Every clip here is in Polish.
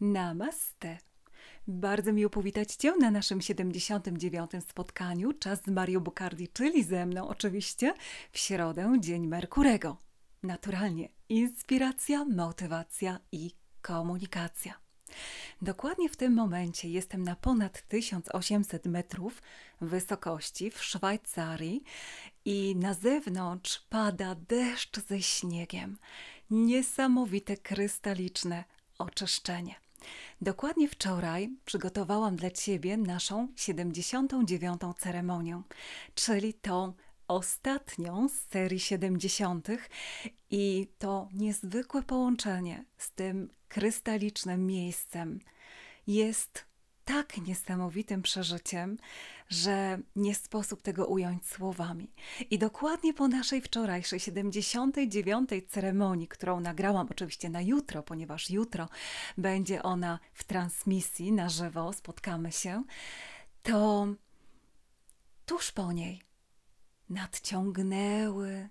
Namaste. Bardzo miło powitać Cię na naszym 79. spotkaniu. Czas z Mario Bucardi, czyli ze mną oczywiście, w środę, dzień Merkurego. Naturalnie, inspiracja, motywacja i komunikacja. Dokładnie w tym momencie jestem na ponad 1800 metrów wysokości w Szwajcarii i na zewnątrz pada deszcz ze śniegiem. Niesamowite krystaliczne oczyszczenie. Dokładnie wczoraj przygotowałam dla Ciebie naszą 79. ceremonię, czyli tą ostatnią z serii 70. i to niezwykłe połączenie z tym krystalicznym miejscem jest tak niesamowitym przeżyciem, że nie sposób tego ująć słowami. I dokładnie po naszej wczorajszej 79. ceremonii, którą nagrałam oczywiście na jutro, ponieważ jutro będzie ona w transmisji na żywo, spotkamy się, to tuż po niej nadciągnęły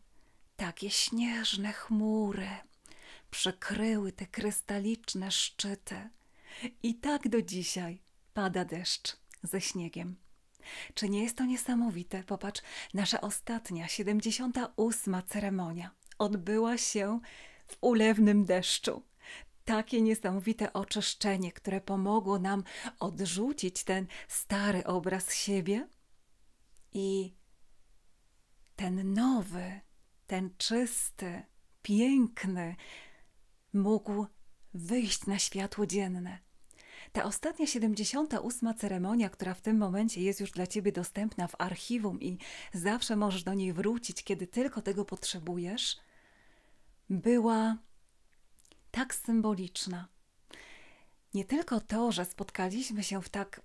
takie śnieżne chmury, przykryły te krystaliczne szczyty. I tak do dzisiaj pada deszcz ze śniegiem. Czy nie jest to niesamowite? Popatrz, nasza ostatnia, 78. ceremonia odbyła się w ulewnym deszczu. Takie niesamowite oczyszczenie, które pomogło nam odrzucić ten stary obraz siebie i ten nowy, ten czysty, piękny, mógł wyjść na światło dzienne ta ostatnia 78 ceremonia, która w tym momencie jest już dla Ciebie dostępna w archiwum i zawsze możesz do niej wrócić, kiedy tylko tego potrzebujesz, była tak symboliczna. Nie tylko to, że spotkaliśmy się w tak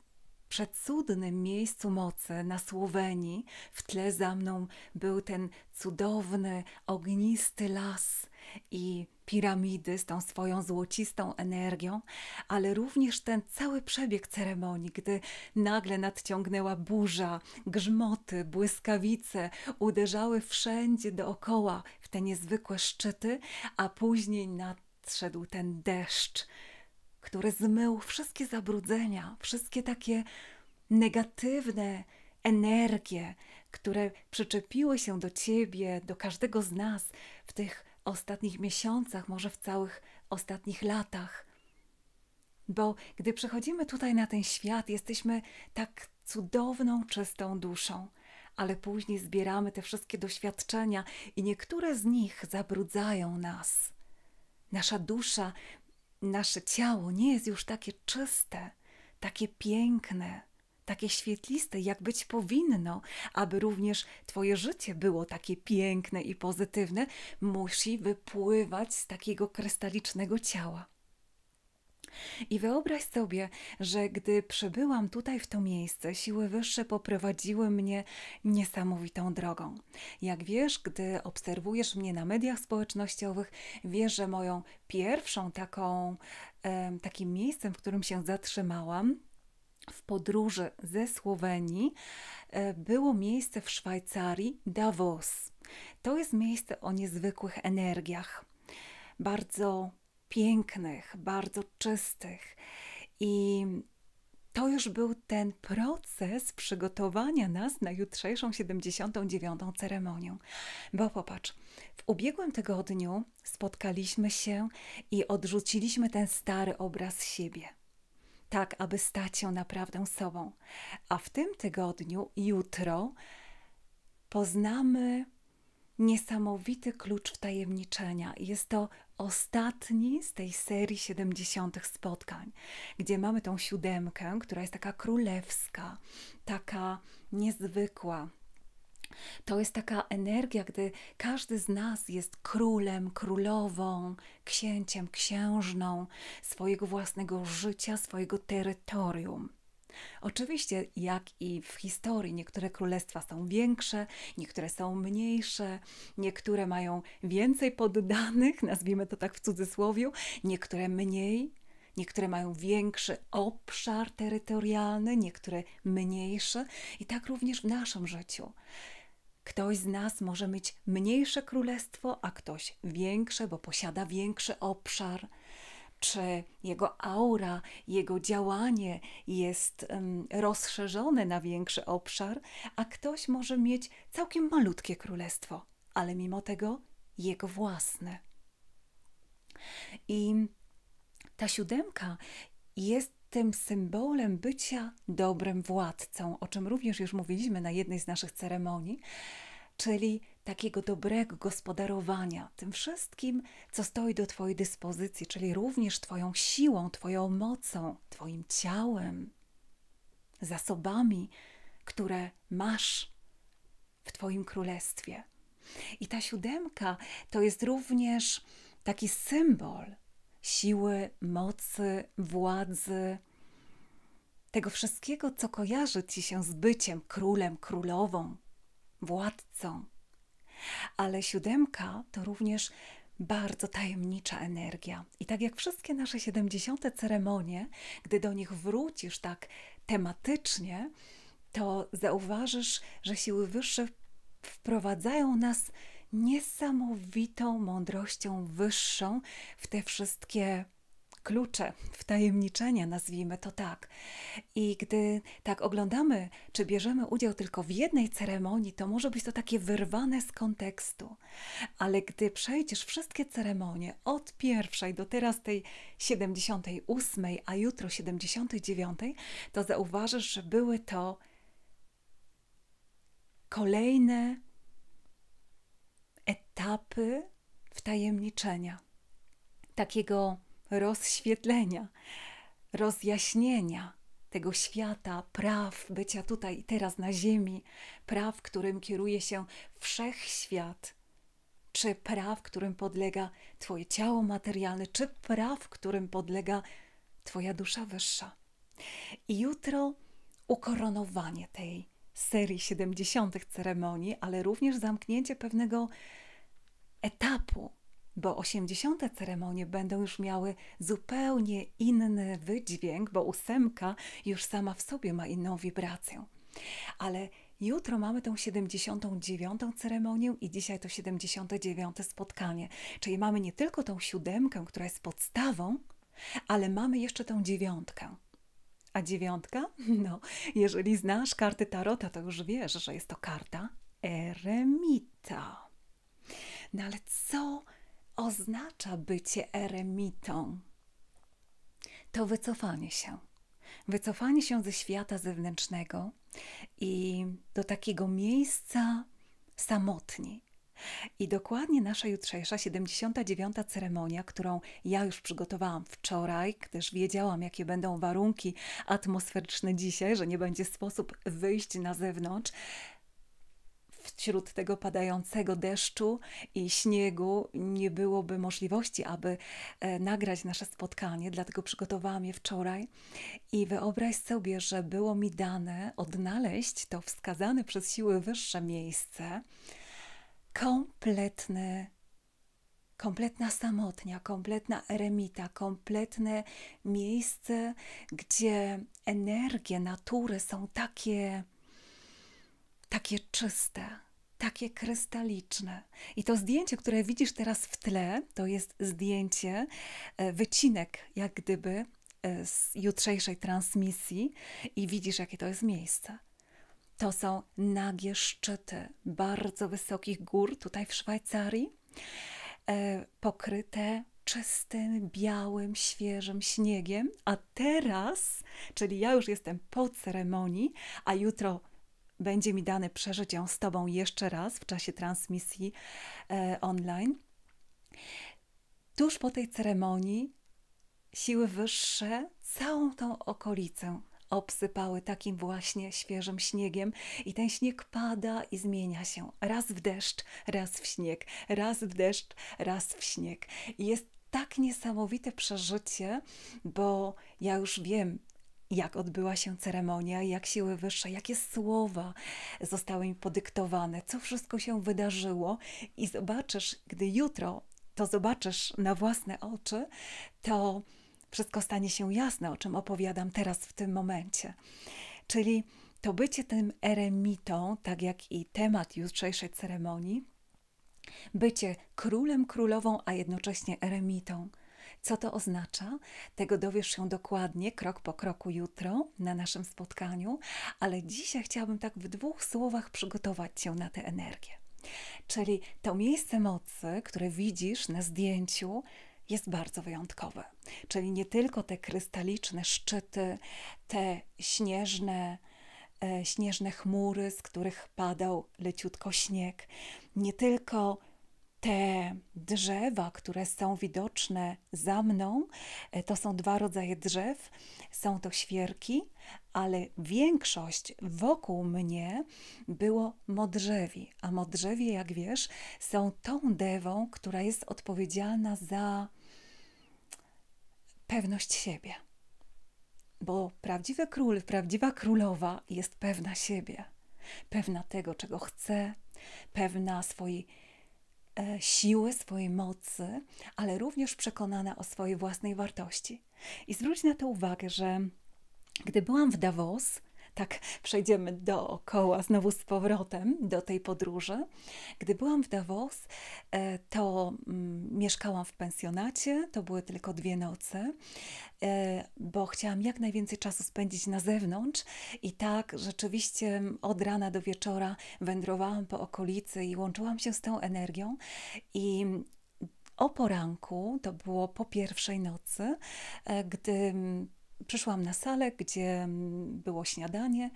przecudnym miejscu mocy na Słowenii, w tle za mną był ten cudowny, ognisty las, i piramidy z tą swoją złocistą energią, ale również ten cały przebieg ceremonii, gdy nagle nadciągnęła burza, grzmoty, błyskawice uderzały wszędzie dookoła w te niezwykłe szczyty, a później nadszedł ten deszcz, który zmył wszystkie zabrudzenia, wszystkie takie negatywne energie, które przyczepiły się do ciebie, do każdego z nas w tych ostatnich miesiącach, może w całych ostatnich latach. Bo gdy przychodzimy tutaj na ten świat, jesteśmy tak cudowną, czystą duszą, ale później zbieramy te wszystkie doświadczenia i niektóre z nich zabrudzają nas. Nasza dusza, nasze ciało nie jest już takie czyste, takie piękne takie świetliste, jak być powinno, aby również Twoje życie było takie piękne i pozytywne, musi wypływać z takiego krystalicznego ciała. I wyobraź sobie, że gdy przybyłam tutaj w to miejsce, siły wyższe poprowadziły mnie niesamowitą drogą. Jak wiesz, gdy obserwujesz mnie na mediach społecznościowych, wiesz, że moją pierwszą taką, takim miejscem, w którym się zatrzymałam, w podróży ze Słowenii e, było miejsce w Szwajcarii Davos. To jest miejsce o niezwykłych energiach, bardzo pięknych, bardzo czystych. I to już był ten proces przygotowania nas na jutrzejszą 79. ceremonię. Bo popatrz, w ubiegłym tygodniu spotkaliśmy się i odrzuciliśmy ten stary obraz siebie tak aby stać się naprawdę sobą. A w tym tygodniu, jutro, poznamy niesamowity klucz wtajemniczenia. Jest to ostatni z tej serii 70 spotkań, gdzie mamy tą siódemkę, która jest taka królewska, taka niezwykła, to jest taka energia, gdy każdy z nas jest królem, królową, księciem, księżną swojego własnego życia, swojego terytorium. Oczywiście, jak i w historii, niektóre królestwa są większe, niektóre są mniejsze, niektóre mają więcej poddanych, nazwijmy to tak w cudzysłowie, niektóre mniej, niektóre mają większy obszar terytorialny, niektóre mniejszy, i tak również w naszym życiu. Ktoś z nas może mieć mniejsze królestwo, a ktoś większe, bo posiada większy obszar, czy jego aura, jego działanie jest um, rozszerzone na większy obszar, a ktoś może mieć całkiem malutkie królestwo, ale mimo tego jego własne. I ta siódemka jest tym symbolem bycia dobrym władcą, o czym również już mówiliśmy na jednej z naszych ceremonii, czyli takiego dobrego gospodarowania tym wszystkim, co stoi do Twojej dyspozycji, czyli również Twoją siłą, Twoją mocą, Twoim ciałem, zasobami, które masz w Twoim królestwie. I ta siódemka to jest również taki symbol siły, mocy, władzy, tego wszystkiego, co kojarzy ci się z byciem królem, królową, władcą. Ale siódemka to również bardzo tajemnicza energia. I tak jak wszystkie nasze 70. ceremonie, gdy do nich wrócisz tak tematycznie, to zauważysz, że siły wyższe wprowadzają nas w niesamowitą mądrością wyższą w te wszystkie klucze, wtajemniczenia, nazwijmy to tak. I gdy tak oglądamy, czy bierzemy udział tylko w jednej ceremonii, to może być to takie wyrwane z kontekstu. Ale gdy przejdziesz wszystkie ceremonie, od pierwszej do teraz tej 78, a jutro 79, to zauważysz, że były to kolejne etapy wtajemniczenia, takiego rozświetlenia, rozjaśnienia tego świata, praw bycia tutaj i teraz na Ziemi, praw, którym kieruje się wszechświat, czy praw, którym podlega Twoje ciało materialne, czy praw, którym podlega Twoja dusza wyższa. I jutro ukoronowanie tej serii 70. ceremonii, ale również zamknięcie pewnego etapu, bo 80. ceremonie będą już miały zupełnie inny wydźwięk, bo ósemka już sama w sobie ma inną wibrację. Ale jutro mamy tą 79. ceremonię i dzisiaj to 79. spotkanie. Czyli mamy nie tylko tą siódemkę, która jest podstawą, ale mamy jeszcze tą dziewiątkę. A dziewiątka? No, jeżeli znasz karty Tarota, to już wiesz, że jest to karta eremita. No ale co oznacza bycie eremitą? To wycofanie się. Wycofanie się ze świata zewnętrznego i do takiego miejsca samotni, i dokładnie nasza jutrzejsza 79. ceremonia, którą ja już przygotowałam wczoraj, gdyż wiedziałam, jakie będą warunki atmosferyczne dzisiaj, że nie będzie sposób wyjść na zewnątrz, wśród tego padającego deszczu i śniegu nie byłoby możliwości, aby e, nagrać nasze spotkanie, dlatego przygotowałam je wczoraj. I wyobraź sobie, że było mi dane odnaleźć to wskazane przez siły wyższe miejsce. Kompletny kompletna samotnia, kompletna eremita, kompletne miejsce, gdzie energie natury są takie takie czyste, takie krystaliczne. I to zdjęcie, które widzisz teraz w tle, to jest zdjęcie, e, wycinek, jak gdyby e, z jutrzejszej transmisji, i widzisz, jakie to jest miejsce. To są nagie szczyty bardzo wysokich gór tutaj w Szwajcarii, e, pokryte czystym, białym, świeżym śniegiem. A teraz, czyli ja już jestem po ceremonii, a jutro będzie mi dane przeżyć ją z Tobą jeszcze raz w czasie transmisji e, online. Tuż po tej ceremonii siły wyższe całą tą okolicę obsypały takim właśnie świeżym śniegiem i ten śnieg pada i zmienia się. Raz w deszcz, raz w śnieg, raz w deszcz, raz w śnieg. I jest tak niesamowite przeżycie, bo ja już wiem, jak odbyła się ceremonia, jak siły wyższe, jakie słowa zostały mi podyktowane, co wszystko się wydarzyło i zobaczysz, gdy jutro to zobaczysz na własne oczy, to wszystko stanie się jasne, o czym opowiadam teraz w tym momencie. Czyli to bycie tym eremitą, tak jak i temat jutrzejszej ceremonii, bycie królem, królową, a jednocześnie eremitą – co to oznacza? Tego dowiesz się dokładnie, krok po kroku jutro na naszym spotkaniu, ale dzisiaj chciałabym tak w dwóch słowach przygotować Cię na tę energię. Czyli to miejsce mocy, które widzisz na zdjęciu, jest bardzo wyjątkowe. Czyli nie tylko te krystaliczne szczyty, te śnieżne, e, śnieżne chmury, z których padał leciutko śnieg, nie tylko te drzewa, które są widoczne za mną, e, to są dwa rodzaje drzew. Są to świerki, ale większość wokół mnie było modrzewi, a modrzewie, jak wiesz, są tą dewą, która jest odpowiedzialna za pewność siebie. Bo prawdziwy król, prawdziwa królowa jest pewna siebie, pewna tego, czego chce, pewna swojej E, siły, swojej mocy, ale również przekonana o swojej własnej wartości. I zwróć na to uwagę, że gdy byłam w Davos, tak przejdziemy dookoła znowu z powrotem do tej podróży. Gdy byłam w Davos, e, to mm, mieszkałam w pensjonacie, to były tylko dwie noce, e, bo chciałam jak najwięcej czasu spędzić na zewnątrz i tak rzeczywiście mm, od rana do wieczora wędrowałam po okolicy i łączyłam się z tą energią i mm, o poranku, to było po pierwszej nocy, e, gdy Przyszłam na salę, gdzie mm, było śniadanie,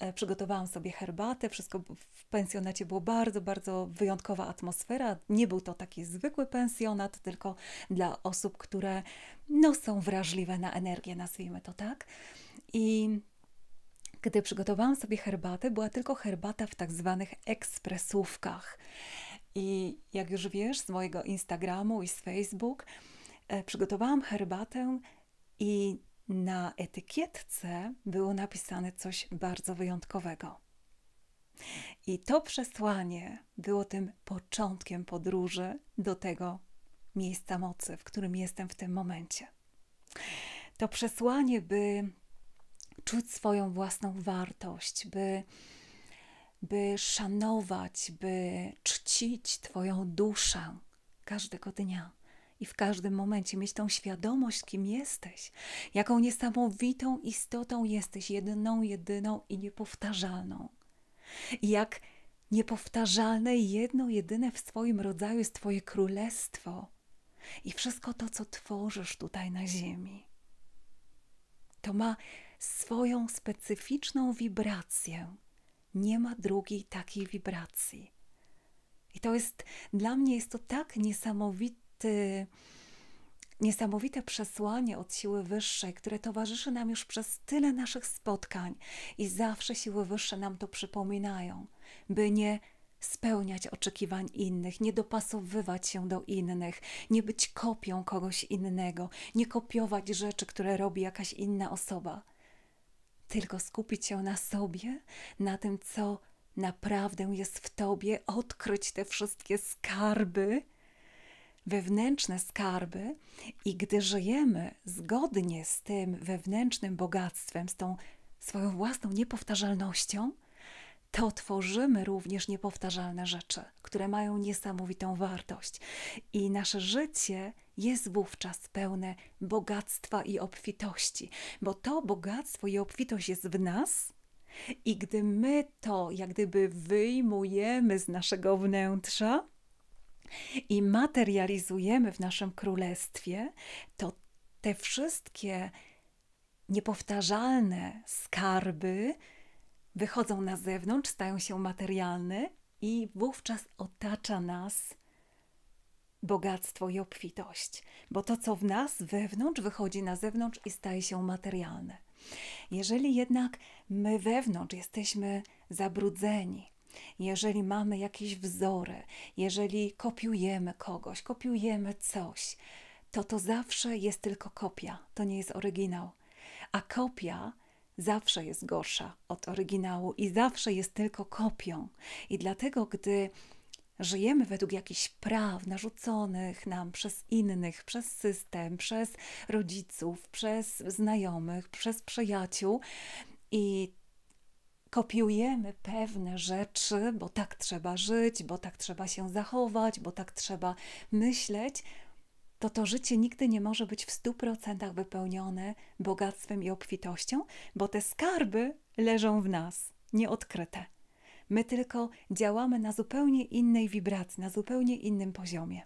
e, przygotowałam sobie herbatę, wszystko w pensjonacie było bardzo, bardzo wyjątkowa atmosfera. Nie był to taki zwykły pensjonat, tylko dla osób, które no, są wrażliwe na energię, nazwijmy to tak. I gdy przygotowałam sobie herbatę, była tylko herbata w tak zwanych ekspresówkach. I jak już wiesz z mojego Instagramu i z Facebook, e, przygotowałam herbatę i na etykietce było napisane coś bardzo wyjątkowego. I to przesłanie było tym początkiem podróży do tego miejsca mocy, w którym jestem w tym momencie. To przesłanie, by czuć swoją własną wartość, by, by szanować, by czcić Twoją duszę każdego dnia i w każdym momencie mieć tą świadomość, kim jesteś, jaką niesamowitą istotą jesteś, jedną, jedyną i niepowtarzalną. I jak niepowtarzalne jedno, jedyne w swoim rodzaju jest Twoje królestwo i wszystko to, co tworzysz tutaj na Ziemi. To ma swoją specyficzną wibrację. Nie ma drugiej takiej wibracji. I to jest dla mnie jest to tak niesamowite Y, niesamowite przesłanie od siły wyższej, które towarzyszy nam już przez tyle naszych spotkań i zawsze siły wyższe nam to przypominają, by nie spełniać oczekiwań innych, nie dopasowywać się do innych, nie być kopią kogoś innego, nie kopiować rzeczy, które robi jakaś inna osoba. Tylko skupić się na sobie, na tym, co naprawdę jest w tobie, odkryć te wszystkie skarby, wewnętrzne skarby i gdy żyjemy zgodnie z tym wewnętrznym bogactwem, z tą swoją własną niepowtarzalnością, to tworzymy również niepowtarzalne rzeczy, które mają niesamowitą wartość. I nasze życie jest wówczas pełne bogactwa i obfitości, bo to bogactwo i obfitość jest w nas. I gdy my to jak gdyby wyjmujemy z naszego wnętrza, i materializujemy w naszym królestwie, to te wszystkie niepowtarzalne skarby wychodzą na zewnątrz, stają się materialne i wówczas otacza nas bogactwo i obfitość, bo to, co w nas wewnątrz, wychodzi na zewnątrz i staje się materialne. Jeżeli jednak my wewnątrz jesteśmy zabrudzeni, jeżeli mamy jakieś wzory, jeżeli kopiujemy kogoś, kopiujemy coś, to to zawsze jest tylko kopia, to nie jest oryginał. A kopia zawsze jest gorsza od oryginału i zawsze jest tylko kopią. I dlatego, gdy żyjemy według jakichś praw narzuconych nam przez innych, przez system, przez rodziców, przez znajomych, przez przyjaciół i kopiujemy pewne rzeczy, bo tak trzeba żyć, bo tak trzeba się zachować, bo tak trzeba myśleć, to to życie nigdy nie może być w 100% wypełnione bogactwem i obfitością, bo te skarby leżą w nas, nieodkryte. My tylko działamy na zupełnie innej wibracji, na zupełnie innym poziomie.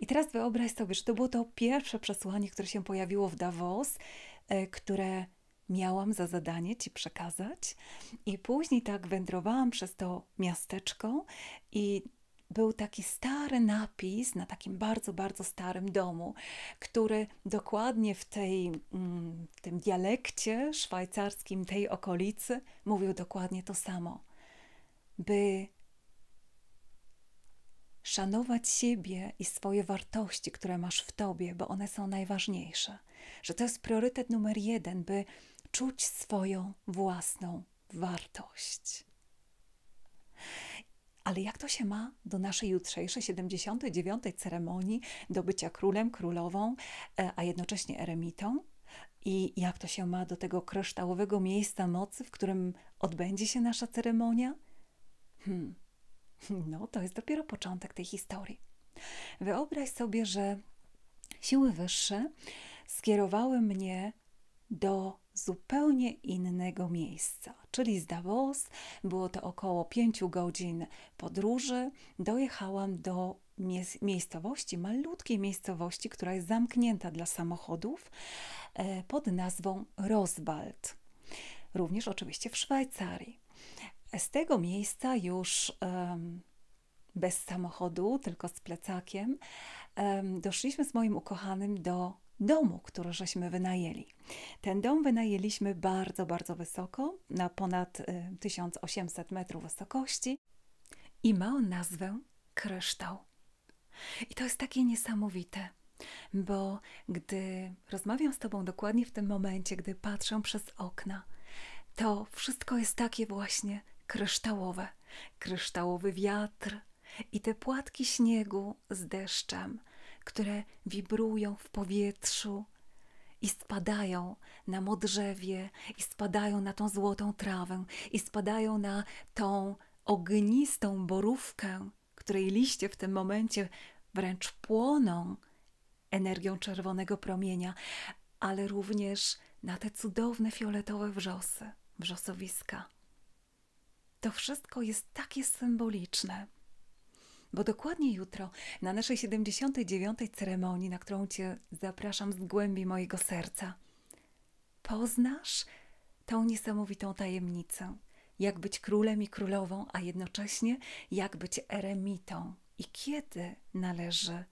I teraz wyobraź sobie, że to było to pierwsze przesłanie, które się pojawiło w Davos, e, które miałam za zadanie ci przekazać. I później tak wędrowałam przez to miasteczko i był taki stary napis na takim bardzo, bardzo starym domu, który dokładnie w tej, mm, w tym dialekcie szwajcarskim tej okolicy mówił dokładnie to samo. By szanować siebie i swoje wartości, które masz w tobie, bo one są najważniejsze. Że to jest priorytet numer jeden, by czuć swoją własną wartość. Ale jak to się ma do naszej jutrzejszej 79. ceremonii do bycia królem, królową, e, a jednocześnie eremitą? I jak to się ma do tego kryształowego miejsca mocy, w którym odbędzie się nasza ceremonia? Hmm. No, to jest dopiero początek tej historii. Wyobraź sobie, że siły wyższe skierowały mnie do zupełnie innego miejsca, czyli z Davos. Było to około 5 godzin podróży. Dojechałam do miejscowości, malutkiej miejscowości, która jest zamknięta dla samochodów e, pod nazwą Roswald. Również oczywiście w Szwajcarii. Z tego miejsca już um, bez samochodu, tylko z plecakiem, um, doszliśmy z moim ukochanym do domu, który żeśmy wynajęli. Ten dom wynajęliśmy bardzo, bardzo wysoko, na ponad 1800 y, metrów wysokości i ma on nazwę Kryształ. I to jest takie niesamowite, bo gdy rozmawiam z Tobą dokładnie w tym momencie, gdy patrzę przez okna, to wszystko jest takie właśnie kryształowe. Kryształowy wiatr i te płatki śniegu z deszczem – które wibrują w powietrzu i spadają na modrzewie, i spadają na tą złotą trawę, i spadają na tą ognistą borówkę, której liście w tym momencie wręcz płoną energią czerwonego promienia, ale również na te cudowne fioletowe wrzosy, wrzosowiska. To wszystko jest takie symboliczne bo dokładnie jutro na naszej 79. ceremonii, na którą Cię zapraszam z głębi mojego serca, poznasz tą niesamowitą tajemnicę, jak być królem i królową, a jednocześnie jak być eremitą i kiedy należy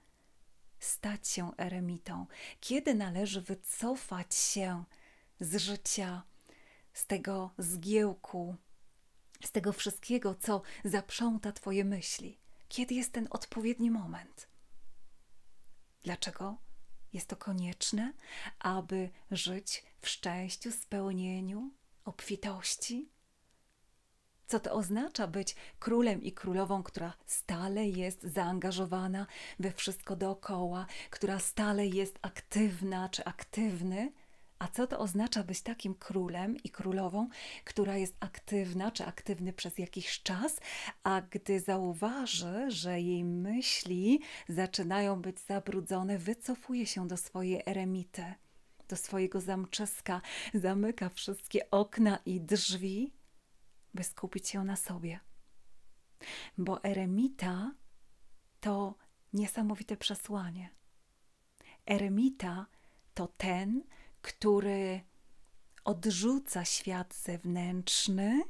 stać się eremitą, kiedy należy wycofać się z życia, z tego zgiełku, z tego wszystkiego, co zaprząta Twoje myśli kiedy jest ten odpowiedni moment. Dlaczego jest to konieczne, aby żyć w szczęściu, spełnieniu, obfitości? Co to oznacza być królem i królową, która stale jest zaangażowana we wszystko dookoła, która stale jest aktywna czy aktywny, a co to oznacza być takim królem i królową, która jest aktywna czy aktywny przez jakiś czas, a gdy zauważy, że jej myśli zaczynają być zabrudzone, wycofuje się do swojej eremity, do swojego zamczyska, zamyka wszystkie okna i drzwi, by skupić się na sobie. Bo eremita to niesamowite przesłanie. Eremita to ten, który odrzuca świat zewnętrzny,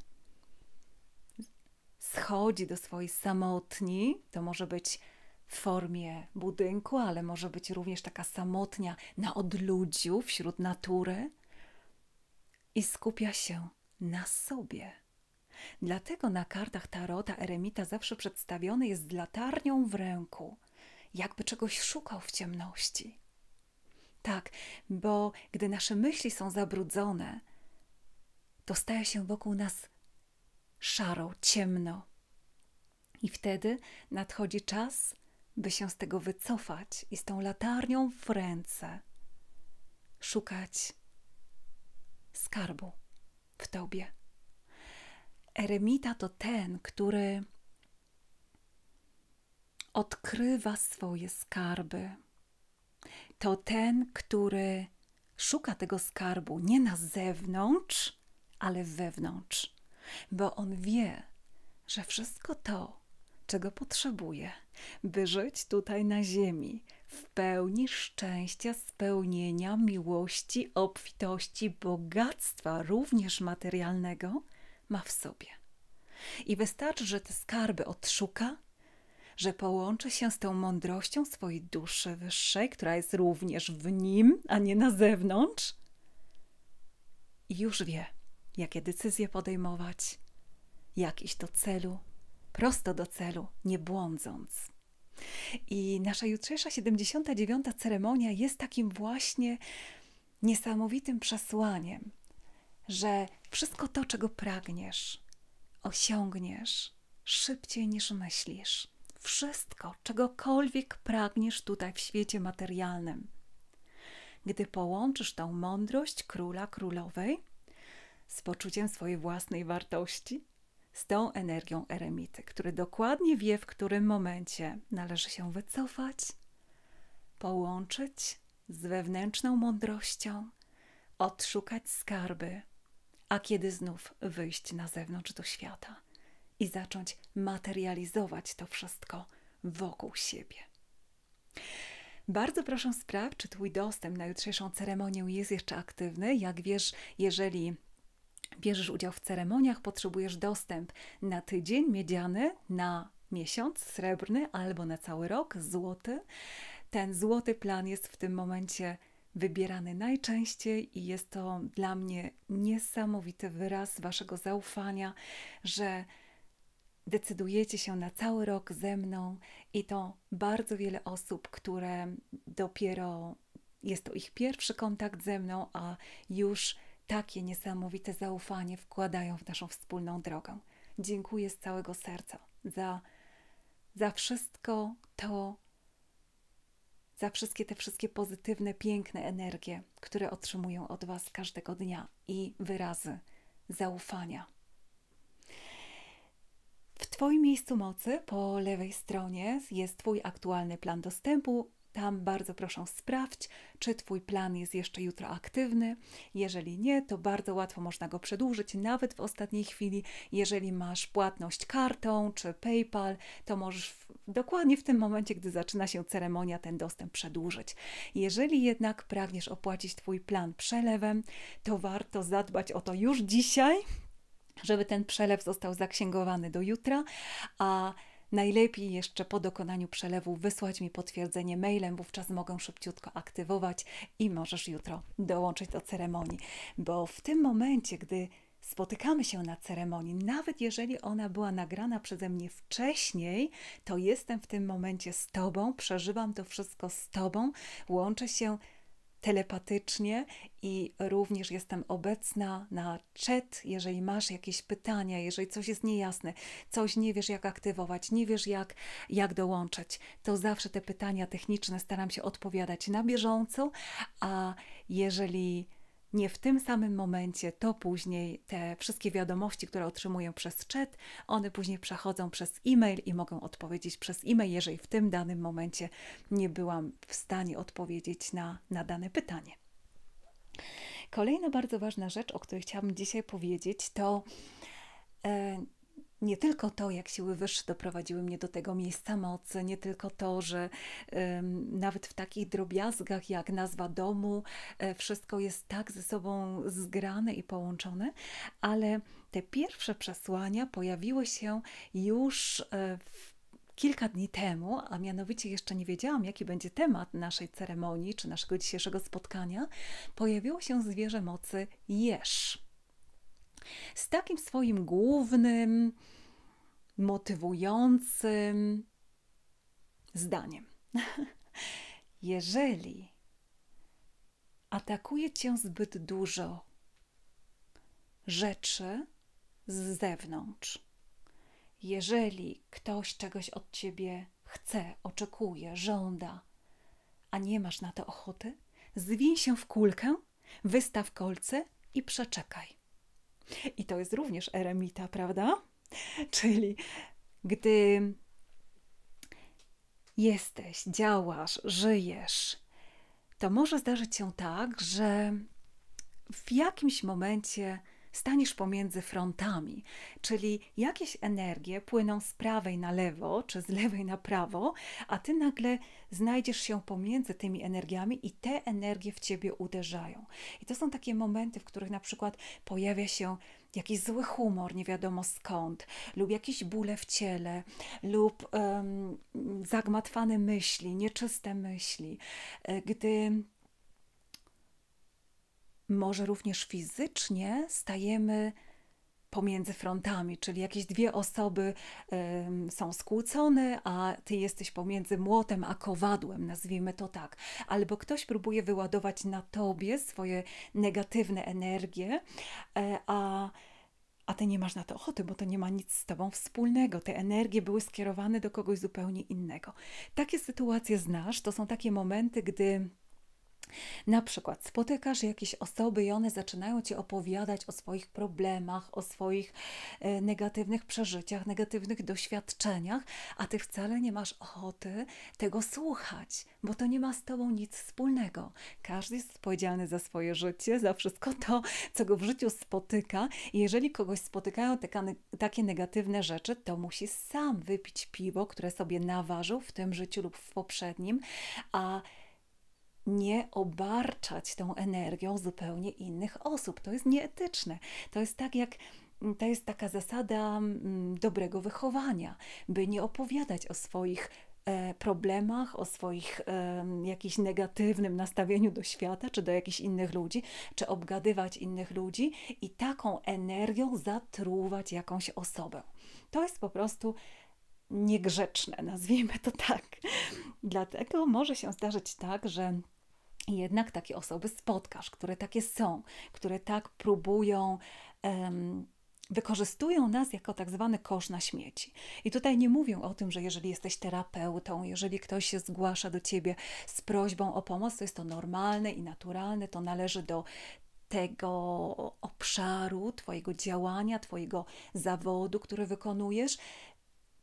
schodzi do swojej samotni, to może być w formie budynku, ale może być również taka samotnia na odludziu wśród natury i skupia się na sobie. Dlatego na kartach Tarota Eremita zawsze przedstawiony jest z latarnią w ręku, jakby czegoś szukał w ciemności. Tak, bo gdy nasze myśli są zabrudzone, to staje się wokół nas szaro, ciemno. I wtedy nadchodzi czas, by się z tego wycofać i z tą latarnią w ręce szukać skarbu w tobie. Eremita to ten, który odkrywa swoje skarby, to ten, który szuka tego skarbu nie na zewnątrz, ale wewnątrz, bo on wie, że wszystko to, czego potrzebuje, by żyć tutaj na ziemi, w pełni szczęścia, spełnienia, miłości, obfitości, bogactwa, również materialnego, ma w sobie. I wystarczy, że te skarby odszuka, że połączy się z tą mądrością swojej duszy wyższej, która jest również w nim, a nie na zewnątrz. I już wie, jakie decyzje podejmować, jak iść do celu, prosto do celu, nie błądząc. I nasza jutrzejsza 79. ceremonia jest takim właśnie niesamowitym przesłaniem, że wszystko to, czego pragniesz, osiągniesz szybciej niż myślisz wszystko, czegokolwiek pragniesz tutaj w świecie materialnym. Gdy połączysz tą mądrość króla królowej z poczuciem swojej własnej wartości, z tą energią eremity, który dokładnie wie, w którym momencie należy się wycofać, połączyć z wewnętrzną mądrością, odszukać skarby, a kiedy znów wyjść na zewnątrz do świata i zacząć materializować to wszystko wokół siebie. Bardzo proszę sprawdź, czy Twój dostęp na jutrzejszą ceremonię jest jeszcze aktywny. Jak wiesz, jeżeli bierzesz udział w ceremoniach, potrzebujesz dostęp na tydzień miedziany, na miesiąc srebrny albo na cały rok złoty. Ten złoty plan jest w tym momencie wybierany najczęściej i jest to dla mnie niesamowity wyraz Waszego zaufania, że decydujecie się na cały rok ze mną i to bardzo wiele osób, które dopiero jest to ich pierwszy kontakt ze mną, a już takie niesamowite zaufanie wkładają w naszą wspólną drogę. Dziękuję z całego serca za, za wszystko to, za wszystkie te wszystkie pozytywne, piękne energie, które otrzymują od Was każdego dnia i wyrazy zaufania. Twoim miejscu mocy po lewej stronie jest Twój aktualny plan dostępu. Tam bardzo proszę sprawdź, czy Twój plan jest jeszcze jutro aktywny. Jeżeli nie, to bardzo łatwo można go przedłużyć, nawet w ostatniej chwili. Jeżeli masz płatność kartą czy PayPal, to możesz w, dokładnie w tym momencie, gdy zaczyna się ceremonia, ten dostęp przedłużyć. Jeżeli jednak pragniesz opłacić Twój plan przelewem, to warto zadbać o to już dzisiaj, żeby ten przelew został zaksięgowany do jutra, a Najlepiej jeszcze po dokonaniu przelewu wysłać mi potwierdzenie mailem, wówczas mogę szybciutko aktywować i możesz jutro dołączyć do ceremonii. Bo w tym momencie, gdy spotykamy się na ceremonii, nawet jeżeli ona była nagrana przeze mnie wcześniej, to jestem w tym momencie z Tobą, przeżywam to wszystko z Tobą, łączę się telepatycznie i również jestem obecna na chat, jeżeli masz jakieś pytania, jeżeli coś jest niejasne, coś nie wiesz jak aktywować, nie wiesz jak, jak dołączać, to zawsze te pytania techniczne staram się odpowiadać na bieżąco, a jeżeli nie w tym samym momencie, to później te wszystkie wiadomości, które otrzymuję przez chat, one później przechodzą przez e-mail i mogą odpowiedzieć przez e-mail, jeżeli w tym danym momencie nie byłam w stanie odpowiedzieć na, na dane pytanie. Kolejna bardzo ważna rzecz, o której chciałabym dzisiaj powiedzieć, to. Yy, nie tylko to, jak siły wyższe doprowadziły mnie do tego miejsca mocy, nie tylko to, że um, nawet w takich drobiazgach jak nazwa domu, e, wszystko jest tak ze sobą zgrane i połączone, ale te pierwsze przesłania pojawiły się już e, w kilka dni temu, a mianowicie jeszcze nie wiedziałam, jaki będzie temat naszej ceremonii czy naszego dzisiejszego spotkania, pojawiło się zwierzę mocy jeż z takim swoim głównym, motywującym zdaniem. Jeżeli atakuje cię zbyt dużo rzeczy z zewnątrz, jeżeli ktoś czegoś od ciebie chce, oczekuje, żąda, a nie masz na to ochoty, zwiń się w kulkę, wystaw kolce i przeczekaj. I to jest również eremita, prawda? Czyli gdy jesteś, działasz, żyjesz, to może zdarzyć się tak, że w jakimś momencie staniesz pomiędzy frontami, czyli jakieś energie płyną z prawej na lewo, czy z lewej na prawo, a ty nagle znajdziesz się pomiędzy tymi energiami i te energie w ciebie uderzają. I to są takie momenty, w których na przykład pojawia się jakiś zły humor, nie wiadomo skąd, lub jakieś bóle w ciele, lub um, zagmatwane myśli, nieczyste myśli, e, gdy może również fizycznie stajemy pomiędzy frontami, czyli jakieś dwie osoby y, są skłócone, a ty jesteś pomiędzy młotem a kowadłem, nazwijmy to tak. Albo ktoś próbuje wyładować na tobie swoje negatywne energie, y, a a ty nie masz na to ochoty, bo to nie ma nic z tobą wspólnego. Te energie były skierowane do kogoś zupełnie innego. Takie sytuacje znasz, to są takie momenty, gdy na przykład spotykasz jakieś osoby i one zaczynają ci opowiadać o swoich problemach, o swoich e, negatywnych przeżyciach, negatywnych doświadczeniach, a ty wcale nie masz ochoty tego słuchać, bo to nie ma z tobą nic wspólnego. Każdy jest odpowiedzialny za swoje życie, za wszystko to, co go w życiu spotyka. I jeżeli kogoś spotykają takie negatywne rzeczy, to musi sam wypić piwo, które sobie naważył w tym życiu lub w poprzednim, a nie obarczać tą energią zupełnie innych osób. To jest nieetyczne. To jest tak jak mm, to jest taka zasada mm, dobrego wychowania, by nie opowiadać o swoich e, problemach, o swoich e, jakimś negatywnym nastawieniu do świata czy do jakichś innych ludzi, czy obgadywać innych ludzi i taką energią zatruwać jakąś osobę. To jest po prostu niegrzeczne, nazwijmy to tak. Dlatego może się zdarzyć tak, że i jednak takie osoby spotkasz, które takie są, które tak próbują. Um, wykorzystują nas jako tak zwany kosz na śmieci. I tutaj nie mówię o tym, że jeżeli jesteś terapeutą, jeżeli ktoś się zgłasza do ciebie z prośbą o pomoc, to jest to normalne i naturalne, to należy do tego obszaru, Twojego działania, Twojego zawodu, który wykonujesz,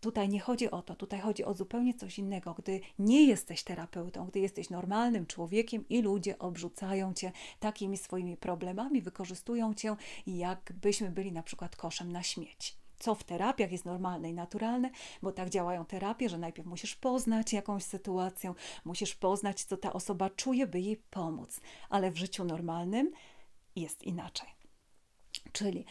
Tutaj nie chodzi o to, tutaj chodzi o zupełnie coś innego. Gdy nie jesteś terapeutą, gdy jesteś normalnym człowiekiem i ludzie obrzucają cię takimi swoimi problemami, wykorzystują cię, jakbyśmy byli na przykład koszem na śmieć. co w terapiach jest normalne i naturalne, bo tak działają terapie, że najpierw musisz poznać jakąś sytuację, musisz poznać, co ta osoba czuje, by jej pomóc, ale w życiu normalnym jest inaczej. Czyli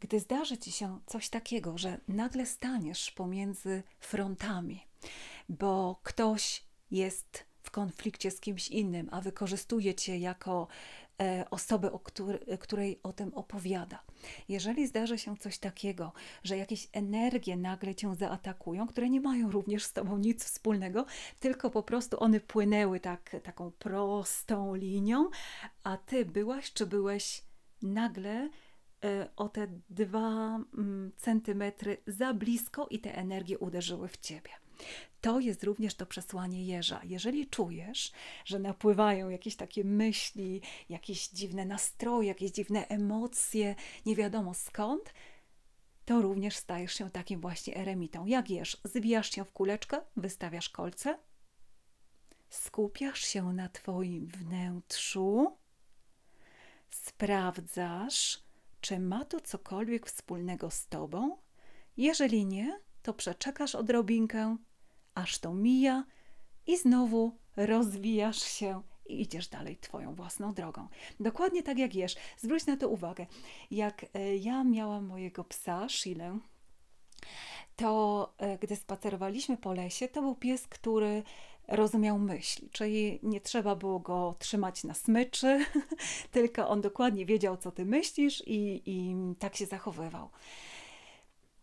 gdy zdarzy ci się coś takiego, że nagle staniesz pomiędzy frontami, bo ktoś jest w konflikcie z kimś innym, a wykorzystuje cię jako e, osobę, o której, której o tym opowiada. Jeżeli zdarzy się coś takiego, że jakieś energie nagle cię zaatakują, które nie mają również z tobą nic wspólnego, tylko po prostu one płynęły tak, taką prostą linią, a ty byłaś czy byłeś nagle Y, o te dwa mm, centymetry za blisko i te energie uderzyły w ciebie. To jest również to przesłanie jeża. Jeżeli czujesz, że napływają jakieś takie myśli, jakieś dziwne nastroje, jakieś dziwne emocje, nie wiadomo skąd, to również stajesz się takim właśnie eremitą. Jak jesz? Zwijasz się w kuleczkę, wystawiasz kolce, skupiasz się na Twoim wnętrzu, sprawdzasz, czy ma to cokolwiek wspólnego z tobą? Jeżeli nie, to przeczekasz odrobinkę, aż to mija i znowu rozwijasz się i idziesz dalej Twoją własną drogą. Dokładnie tak jak jesz. Zwróć na to uwagę. Jak e, ja miałam mojego psa, Shilę, to e, gdy spacerowaliśmy po lesie, to był pies, który rozumiał myśli, czyli nie trzeba było go trzymać na smyczy, tylko on dokładnie wiedział, co ty myślisz i, i tak się zachowywał.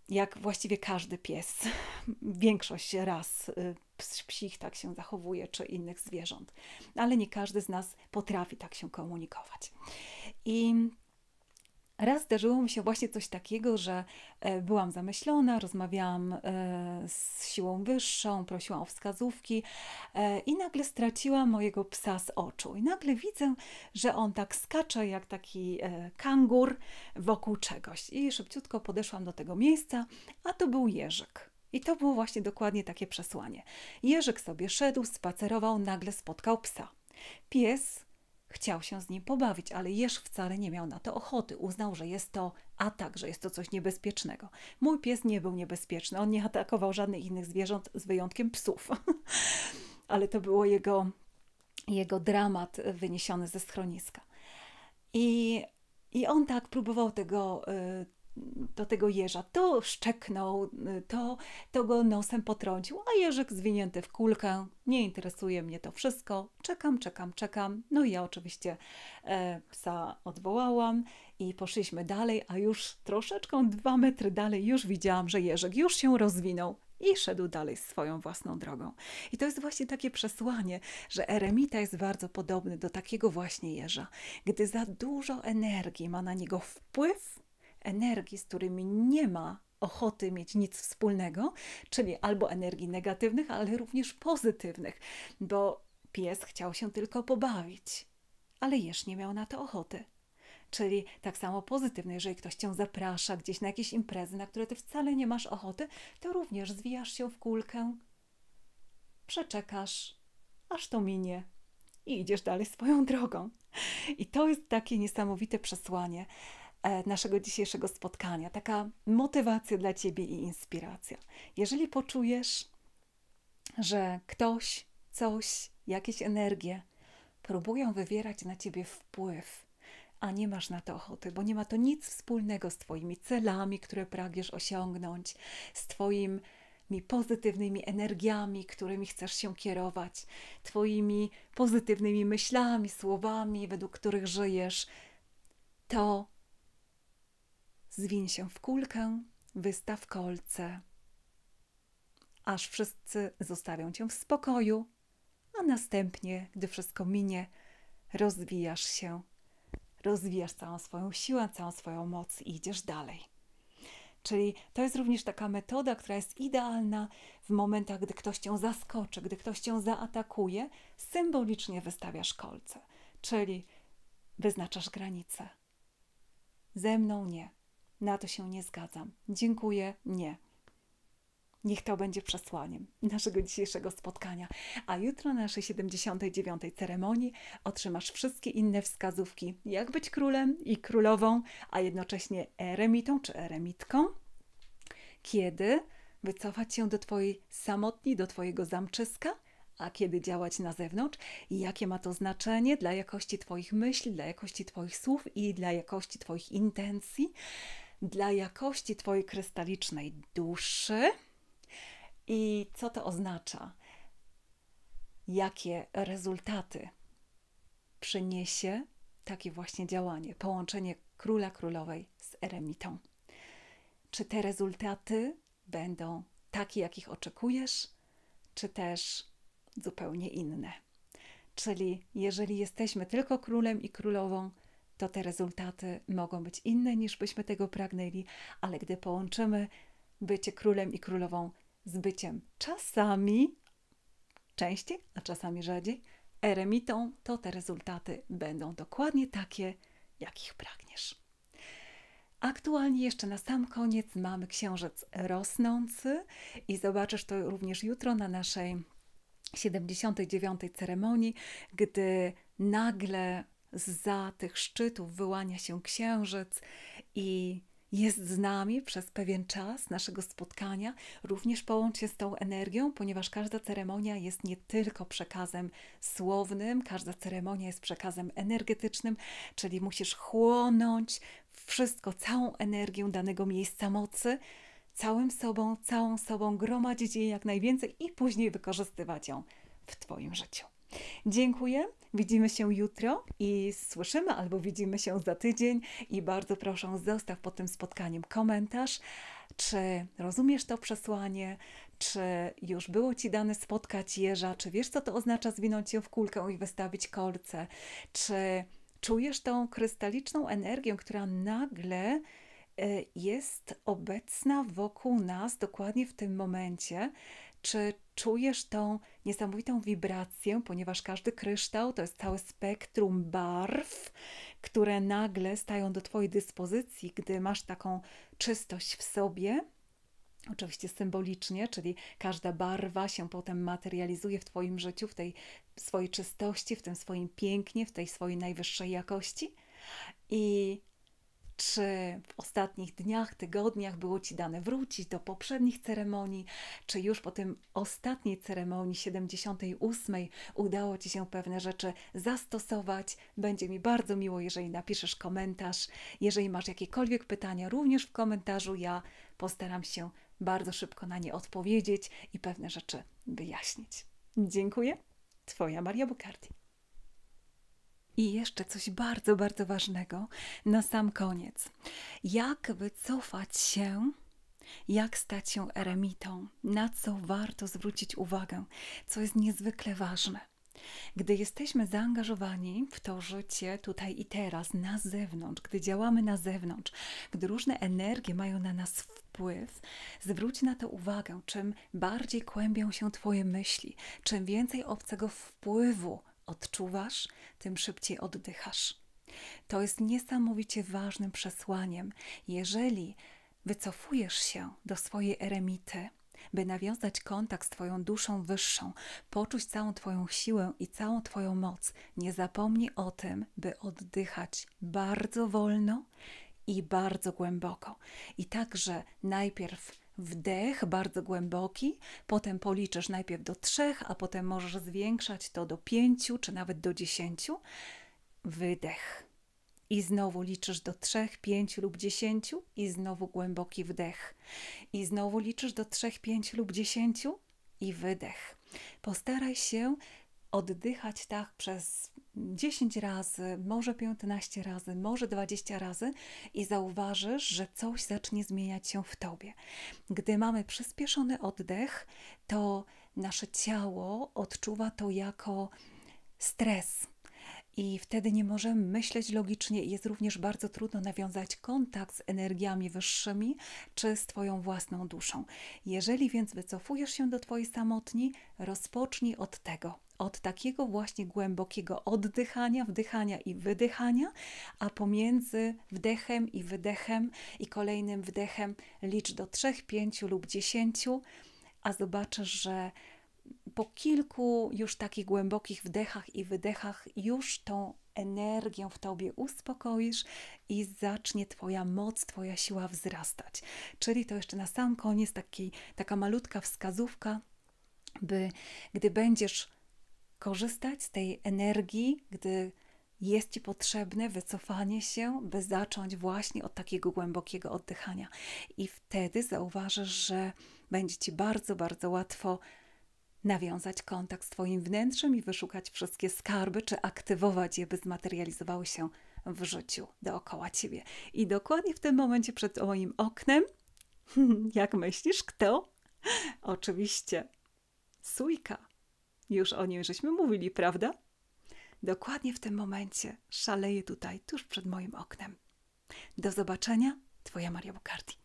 Jak właściwie każdy pies, większość raz y, psich tak się zachowuje, czy innych zwierząt, ale nie każdy z nas potrafi tak się komunikować. I Raz zdarzyło mi się właśnie coś takiego, że e, byłam zamyślona, rozmawiałam e, z siłą wyższą, prosiłam o wskazówki e, i nagle straciłam mojego psa z oczu. I nagle widzę, że on tak skacze jak taki kangur wokół czegoś. I szybciutko podeszłam do tego miejsca, a to był Jerzyk. I to było właśnie dokładnie takie przesłanie. Jerzyk sobie szedł, spacerował, nagle spotkał psa. Pies Chciał się z nim pobawić, ale jeż wcale nie miał na to ochoty. Uznał, że jest to atak, że jest to coś niebezpiecznego. Mój pies nie był niebezpieczny. On nie atakował żadnych innych zwierząt z wyjątkiem psów. ale to było jego, jego dramat wyniesiony ze schroniska. I, i on tak próbował tego, y, do tego jeża, to szczeknął, to, to go nosem potrącił, a jeżyk zwinięty w kulkę, nie interesuje mnie to wszystko, czekam, czekam, czekam. No i ja oczywiście e, psa odwołałam i poszliśmy dalej, a już troszeczkę dwa metry dalej już widziałam, że jeżyk już się rozwinął i szedł dalej swoją własną drogą. I to jest właśnie takie przesłanie, że eremita jest bardzo podobny do takiego właśnie jeża. Gdy za dużo energii ma na niego wpływ, energii, z którymi nie ma ochoty mieć nic wspólnego, czyli albo energii negatywnych, ale również pozytywnych, bo pies chciał się tylko pobawić, ale jeż nie miał na to ochoty. Czyli tak samo pozytywne, jeżeli ktoś cię zaprasza gdzieś na jakieś imprezy, na które ty wcale nie masz ochoty, to również zwijasz się w kulkę, przeczekasz, aż to minie i idziesz dalej swoją drogą. I to jest takie niesamowite przesłanie. E, naszego dzisiejszego spotkania, taka motywacja dla Ciebie i inspiracja. Jeżeli poczujesz, że ktoś, coś, jakieś energie próbują wywierać na Ciebie wpływ, a nie masz na to ochoty, bo nie ma to nic wspólnego z Twoimi celami, które pragniesz osiągnąć, z Twoimi pozytywnymi energiami, którymi chcesz się kierować, Twoimi pozytywnymi myślami, słowami, według których żyjesz, to Zwiń się w kulkę, wystaw kolce. Aż wszyscy zostawią cię w spokoju, a następnie, gdy wszystko minie, rozwijasz się. Rozwijasz całą swoją siłę, całą swoją moc i idziesz dalej. Czyli to jest również taka metoda, która jest idealna w momentach, gdy ktoś cię zaskoczy, gdy ktoś cię zaatakuje, symbolicznie wystawiasz kolce, czyli wyznaczasz granice. Ze mną nie. Na to się nie zgadzam. Dziękuję, nie. Niech to będzie przesłaniem naszego dzisiejszego spotkania, a jutro na naszej 79. ceremonii otrzymasz wszystkie inne wskazówki, jak być królem i królową, a jednocześnie eremitą czy eremitką, kiedy wycofać się do Twojej samotni, do Twojego zamczyska, a kiedy działać na zewnątrz i jakie ma to znaczenie dla jakości Twoich myśli, dla jakości Twoich słów i dla jakości Twoich intencji dla jakości Twojej krystalicznej duszy. I co to oznacza? Jakie rezultaty przyniesie takie właśnie działanie, połączenie króla królowej z eremitą? Czy te rezultaty będą takie, jakich oczekujesz, czy też zupełnie inne? Czyli jeżeli jesteśmy tylko królem i królową, to te rezultaty mogą być inne niż byśmy tego pragnęli, ale gdy połączymy bycie królem i królową z byciem czasami, częściej, a czasami rzadziej, eremitą, to te rezultaty będą dokładnie takie, jakich pragniesz. Aktualnie jeszcze na sam koniec mamy księżyc rosnący i zobaczysz to również jutro na naszej 79. ceremonii, gdy nagle za tych szczytów wyłania się księżyc i jest z nami przez pewien czas naszego spotkania, również połącz się z tą energią, ponieważ każda ceremonia jest nie tylko przekazem słownym, każda ceremonia jest przekazem energetycznym, czyli musisz chłonąć wszystko, całą energię danego miejsca mocy, całym sobą, całą sobą gromadzić jej jak najwięcej i później wykorzystywać ją w Twoim życiu. Dziękuję. Widzimy się jutro i słyszymy albo widzimy się za tydzień. I bardzo proszę, zostaw po tym spotkaniem komentarz, czy rozumiesz to przesłanie, czy już było Ci dane spotkać jeża, czy wiesz, co to oznacza zwinąć się w kulkę i wystawić kolce, czy czujesz tą krystaliczną energię, która nagle y, jest obecna wokół nas dokładnie w tym momencie czy czujesz tą niesamowitą wibrację, ponieważ każdy kryształ to jest całe spektrum barw, które nagle stają do Twojej dyspozycji, gdy masz taką czystość w sobie? Oczywiście symbolicznie, czyli każda barwa się potem materializuje w Twoim życiu, w tej swojej czystości, w tym swoim pięknie, w tej swojej najwyższej jakości. I czy w ostatnich dniach, tygodniach było Ci dane wrócić do poprzednich ceremonii, czy już po tym ostatniej ceremonii 78 udało Ci się pewne rzeczy zastosować. Będzie mi bardzo miło, jeżeli napiszesz komentarz. Jeżeli masz jakiekolwiek pytania, również w komentarzu ja postaram się bardzo szybko na nie odpowiedzieć i pewne rzeczy wyjaśnić. Dziękuję. Twoja Maria Bukardi. I jeszcze coś bardzo, bardzo ważnego na sam koniec. Jak wycofać się jak stać się eremitą, na co warto zwrócić uwagę, co jest niezwykle ważne. Gdy jesteśmy zaangażowani w to życie tutaj i teraz, na zewnątrz, gdy działamy na zewnątrz, gdy różne energie mają na nas wpływ, zwróć na to uwagę, czym bardziej kłębią się Twoje myśli, czym więcej obcego wpływu odczuwasz, tym szybciej oddychasz. To jest niesamowicie ważnym przesłaniem. Jeżeli wycofujesz się do swojej eremity, by nawiązać kontakt z Twoją duszą wyższą, poczuć całą Twoją siłę i całą Twoją moc, nie zapomnij o tym, by oddychać bardzo wolno i bardzo głęboko. I także najpierw Wdech bardzo głęboki, potem policzysz najpierw do trzech, a potem możesz zwiększać to do pięciu, czy nawet do dziesięciu. Wydech. I znowu liczysz do trzech, pięciu lub dziesięciu, i znowu głęboki wdech. I znowu liczysz do trzech, pięciu lub dziesięciu, i wydech. Postaraj się oddychać tak przez 10 razy, może 15 razy, może 20 razy i zauważysz, że coś zacznie zmieniać się w tobie. Gdy mamy przyspieszony oddech, to nasze ciało odczuwa to jako stres. I wtedy nie możemy myśleć logicznie, i jest również bardzo trudno nawiązać kontakt z energiami wyższymi czy z Twoją własną duszą. Jeżeli więc wycofujesz się do Twojej samotni, rozpocznij od tego od takiego właśnie głębokiego oddychania, wdychania i wydychania, a pomiędzy wdechem i wydechem i kolejnym wdechem licz do 3, 5 lub 10, a zobaczysz, że po kilku już takich głębokich wdechach i wydechach już tą energię w tobie uspokoisz i zacznie twoja moc, twoja siła wzrastać. Czyli to jeszcze na sam koniec taki, taka malutka wskazówka, by gdy będziesz korzystać z tej energii, gdy jest Ci potrzebne wycofanie się, by zacząć właśnie od takiego głębokiego oddychania. I wtedy zauważysz, że będzie Ci bardzo, bardzo łatwo nawiązać kontakt z Twoim wnętrzem i wyszukać wszystkie skarby, czy aktywować je, by zmaterializowały się w życiu dookoła Ciebie. I dokładnie w tym momencie przed moim oknem, jak myślisz, kto? Oczywiście sójka. Już o nim żeśmy mówili, prawda? Dokładnie w tym momencie szaleje tutaj, tuż przed moim oknem. Do zobaczenia, Twoja Maria Bukardi.